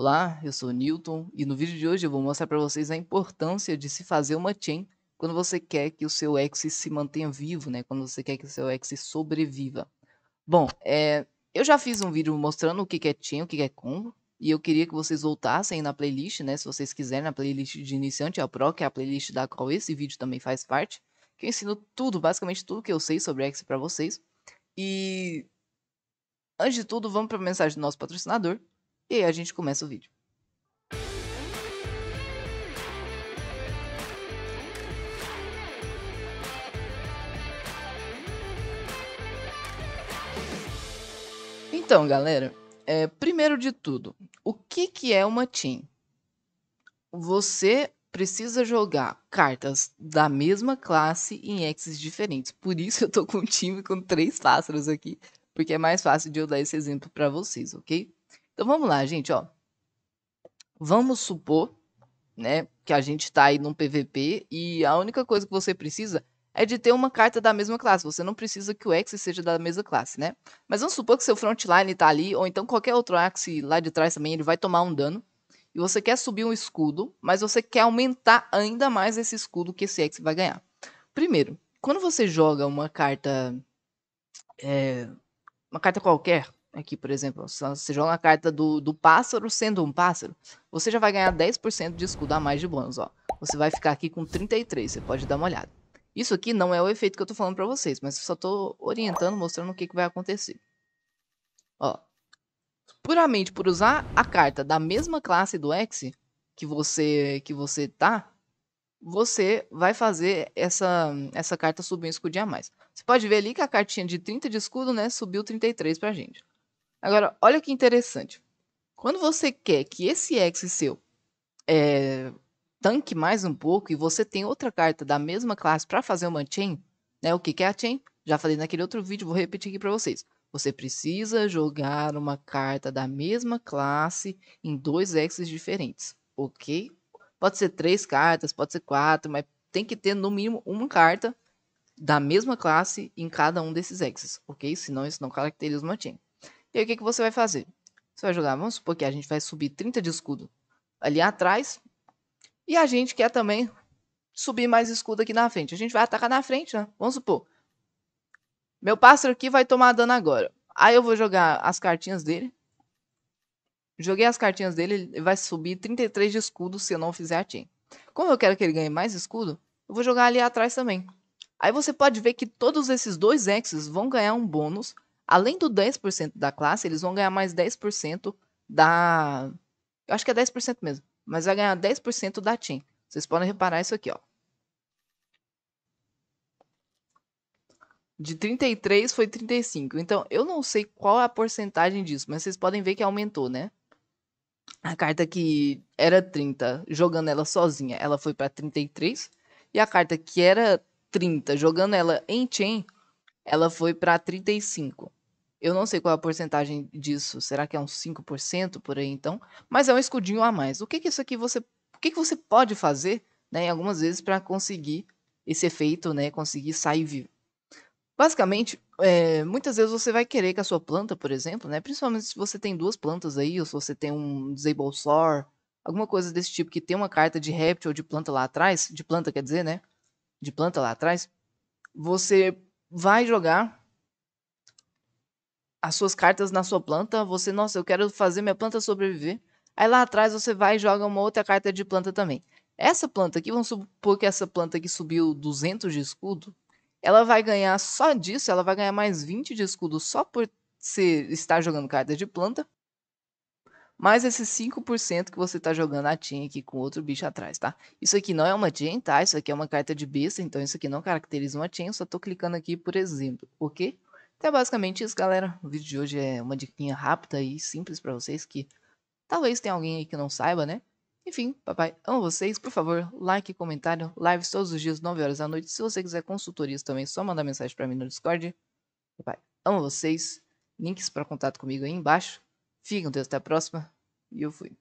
Olá, eu sou Newton e no vídeo de hoje eu vou mostrar para vocês a importância de se fazer uma chain quando você quer que o seu ex se mantenha vivo, né? Quando você quer que o seu ex sobreviva. Bom, é, eu já fiz um vídeo mostrando o que é chain, o que é combo, e eu queria que vocês voltassem na playlist, né? Se vocês quiserem, na playlist de iniciante, a Pro, que é a playlist da qual esse vídeo também faz parte, que eu ensino tudo, basicamente tudo que eu sei sobre ex para vocês. E antes de tudo, vamos para a mensagem do nosso patrocinador. E aí a gente começa o vídeo. Então, galera, é, primeiro de tudo, o que, que é uma team? Você precisa jogar cartas da mesma classe em exes diferentes. Por isso eu tô com um time com três pássaros aqui, porque é mais fácil de eu dar esse exemplo para vocês, ok? Então vamos lá, gente, ó. Vamos supor, né, que a gente está aí num PVP e a única coisa que você precisa é de ter uma carta da mesma classe. Você não precisa que o Axe seja da mesma classe, né? Mas vamos supor que seu frontline tá ali, ou então qualquer outro Axe lá de trás também, ele vai tomar um dano. E você quer subir um escudo, mas você quer aumentar ainda mais esse escudo que esse Axe vai ganhar. Primeiro, quando você joga uma carta. É, uma carta qualquer, Aqui, por exemplo, você joga uma carta do, do pássaro sendo um pássaro, você já vai ganhar 10% de escudo a mais de bônus, ó. Você vai ficar aqui com 33, você pode dar uma olhada. Isso aqui não é o efeito que eu tô falando pra vocês, mas eu só tô orientando, mostrando o que, que vai acontecer. Ó, puramente por usar a carta da mesma classe do X que você que você tá, você vai fazer essa essa carta subir um escudinho a mais. Você pode ver ali que a cartinha de 30 de escudo, né, subiu 33 pra gente. Agora, olha que interessante. Quando você quer que esse ex seu é, tanque mais um pouco e você tem outra carta da mesma classe para fazer uma chain, né? O que, que é a chain? Já falei naquele outro vídeo, vou repetir aqui para vocês. Você precisa jogar uma carta da mesma classe em dois exes diferentes, ok? Pode ser três cartas, pode ser quatro, mas tem que ter no mínimo uma carta da mesma classe em cada um desses exes, ok? Senão isso não caracteriza uma chain. E aí o que, que você vai fazer? Você vai jogar, vamos supor que a gente vai subir 30 de escudo ali atrás. E a gente quer também subir mais escudo aqui na frente. A gente vai atacar na frente, né? Vamos supor. Meu pássaro aqui vai tomar dano agora. Aí eu vou jogar as cartinhas dele. Joguei as cartinhas dele, ele vai subir 33 de escudo se eu não fizer a team. Como eu quero que ele ganhe mais escudo, eu vou jogar ali atrás também. Aí você pode ver que todos esses dois exes vão ganhar um bônus Além do 10% da classe, eles vão ganhar mais 10% da. Eu acho que é 10% mesmo. Mas vai ganhar 10% da TIM. Vocês podem reparar isso aqui, ó. De 33 foi 35. Então, eu não sei qual é a porcentagem disso, mas vocês podem ver que aumentou, né? A carta que era 30, jogando ela sozinha, ela foi para 33. E a carta que era 30, jogando ela em chain, ela foi para 35. Eu não sei qual é a porcentagem disso. Será que é uns 5% por aí então? Mas é um escudinho a mais. O que, que isso aqui você. O que, que você pode fazer, né, algumas vezes, para conseguir esse efeito, né? Conseguir sair vivo. Basicamente, é, muitas vezes você vai querer que a sua planta, por exemplo, né? Principalmente se você tem duas plantas aí, ou se você tem um Disable sor, alguma coisa desse tipo que tem uma carta de réptil ou de planta lá atrás, de planta quer dizer, né? De planta lá atrás, você vai jogar as suas cartas na sua planta, você, nossa, eu quero fazer minha planta sobreviver. Aí lá atrás você vai e joga uma outra carta de planta também. Essa planta aqui, vamos supor que essa planta que subiu 200 de escudo, ela vai ganhar só disso, ela vai ganhar mais 20 de escudo só por ser, estar jogando cartas de planta, mais esses 5% que você está jogando a chain aqui com outro bicho atrás, tá? Isso aqui não é uma chain, tá? Isso aqui é uma carta de besta, então isso aqui não caracteriza uma chain, eu só estou clicando aqui por exemplo, ok? Então é basicamente isso, galera. O vídeo de hoje é uma diquinha rápida e simples para vocês que talvez tenha alguém aí que não saiba, né? Enfim, papai, amo vocês. Por favor, like, comentário, lives todos os dias, 9 horas da noite. Se você quiser consultorias também, só mandar mensagem para mim no Discord. Papai, amo vocês. Links para contato comigo aí embaixo. Fiquem com Deus, até a próxima. E eu fui.